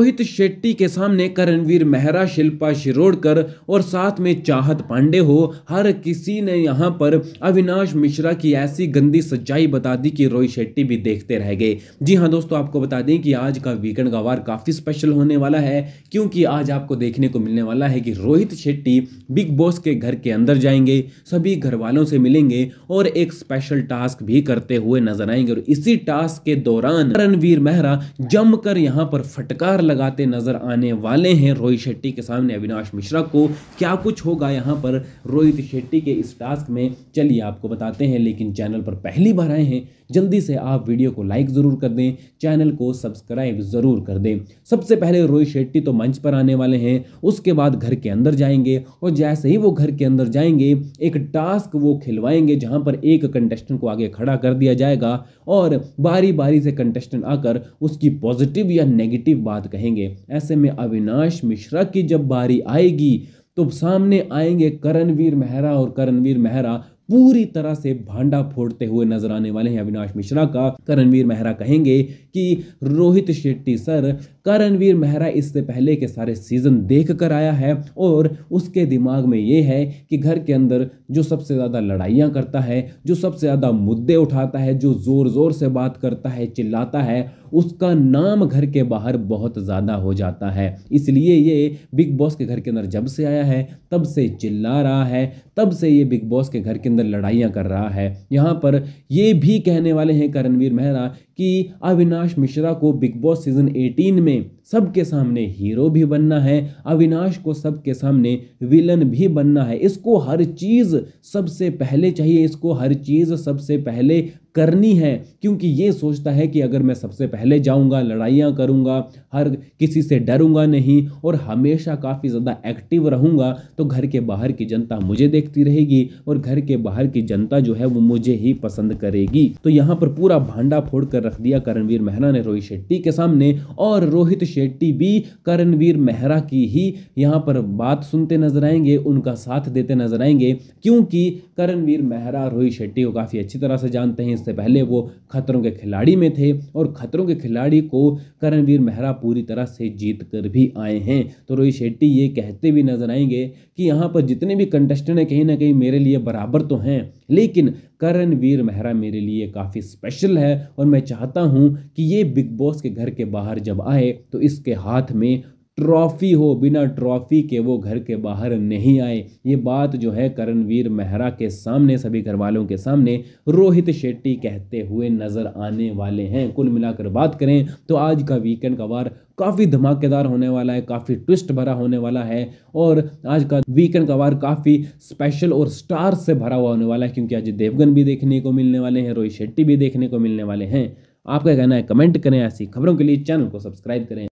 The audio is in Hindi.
रोहित शेट्टी के सामने करणवीर मेहरा शिल्पा शिरोडकर और साथ में चाहत पांडे हो हर किसी ने यहाँ पर अविनाश मिश्रा की ऐसी गंदी सच्चाई बता दी कि रोहित शेट्टी भी देखते रह गए जी हाँ दोस्तों आपको बता दें कि आज का वीकेंड का वार काफ़ी स्पेशल होने वाला है क्योंकि आज आपको देखने को मिलने वाला है कि रोहित शेट्टी बिग बॉस के घर के अंदर जाएंगे सभी घर वालों से मिलेंगे और एक स्पेशल टास्क भी करते हुए नजर आएंगे और इसी टास्क के दौरान रणवीर मेहरा जमकर यहाँ पर फटकार लगाते नजर आने वाले हैं रोहित शेट्टी के सामने अविनाश मिश्रा को क्या कुछ होगा यहाँ पर रोहित शेट्टी के इस टास्क में चलिए आपको बताते हैं लेकिन चैनल पर पहली बार आए हैं जल्दी से आप वीडियो को लाइक ज़रूर कर दें चैनल को सब्सक्राइब ज़रूर कर दें सबसे पहले रोहित शेट्टी तो मंच पर आने वाले हैं उसके बाद घर के अंदर जाएंगे और जैसे ही वो घर के अंदर जाएंगे एक टास्क वो खिलवाएंगे जहां पर एक कंटेस्टेंट को आगे खड़ा कर दिया जाएगा और बारी बारी से कंटेस्टेंट आकर उसकी पॉजिटिव या नेगेटिव बात कहें रहेंगे ऐसे में अविनाश मिश्रा की जब बारी आएगी तो सामने आएंगे करणवीर मेहरा और करणवीर मेहरा पूरी तरह से भांडा फोड़ते हुए नजर आने वाले हैं अविनाश मिश्रा का करणवीर मेहरा कहेंगे कि रोहित शेट्टी सर करणवीर मेहरा इससे पहले के सारे सीजन देख कर आया है और उसके दिमाग में ये है कि घर के अंदर जो सबसे ज़्यादा लड़ाइयाँ करता है जो सबसे ज़्यादा मुद्दे उठाता है जो ज़ोर ज़ोर से बात करता है चिल्लाता है उसका नाम घर के बाहर बहुत ज़्यादा हो जाता है इसलिए ये बिग बॉस के घर के अंदर जब से आया है तब से चिल्ला रहा है तब से ये बिग बॉस के घर के अंदर अंदर लड़ाइयाँ कर रहा है यहाँ पर ये भी कहने वाले हैं करणवीर मेहरा कि अविनाश मिश्रा को बिग बॉस सीजन 18 में सबके सामने हीरो भी बनना है अविनाश को सबके सामने विलन भी बनना है इसको हर चीज़ सबसे पहले चाहिए इसको हर चीज़ सबसे पहले करनी है क्योंकि ये सोचता है कि अगर मैं सबसे पहले जाऊंगा लड़ाइयाँ करूंगा हर किसी से डरूंगा नहीं और हमेशा काफ़ी ज़्यादा एक्टिव रहूंगा तो घर के बाहर की जनता मुझे देखती रहेगी और घर के बाहर की जनता जो है वो मुझे ही पसंद करेगी तो यहाँ पर पूरा भांडा फोड़ कर रख दिया करणवीर मेहरा ने रोहित शेट्टी के सामने और रोहित शेट्टी भी करणवीर मेहरा की ही यहाँ पर बात सुनते नजर आएंगे उनका साथ देते नजर आएंगे क्योंकि करणवीर मेहरा रोहित शेट्टी को काफ़ी अच्छी तरह से जानते हैं इससे पहले वो खतरों के खिलाड़ी में थे और खतरों के खिलाड़ी को करणवीर मेहरा पूरी तरह से जीत कर भी आए हैं तो रोहित शेट्टी ये कहते भी नजर आएंगे कि यहाँ पर जितने भी कंटेस्टेंट हैं कहीं ना कहीं मेरे लिए बराबर तो हैं लेकिन करणवीर मेहरा मेरे लिए काफ़ी स्पेशल है और मैं चाह चाहता हूँ कि ये बिग बॉस के घर के बाहर जब आए तो इसके हाथ में ट्रॉफी हो बिना ट्रॉफी के वो घर के बाहर नहीं आए ये बात जो है करणवीर मेहरा के सामने सभी घर वालों के सामने रोहित शेट्टी कहते हुए नज़र आने वाले हैं कुल मिलाकर बात करें तो आज का वीकेंड का वार काफ़ी धमाकेदार होने वाला है काफ़ी ट्विस्ट भरा होने वाला है और आज का वीकेंड का वार काफ़ी स्पेशल और स्टार से भरा हुआ होने वाला है क्योंकि आज देवगन भी देखने को मिलने वाले हैं रोहित शेट्टी भी देखने को मिलने वाले हैं आपका कहना है कमेंट करें ऐसी खबरों के लिए चैनल को सब्सक्राइब करें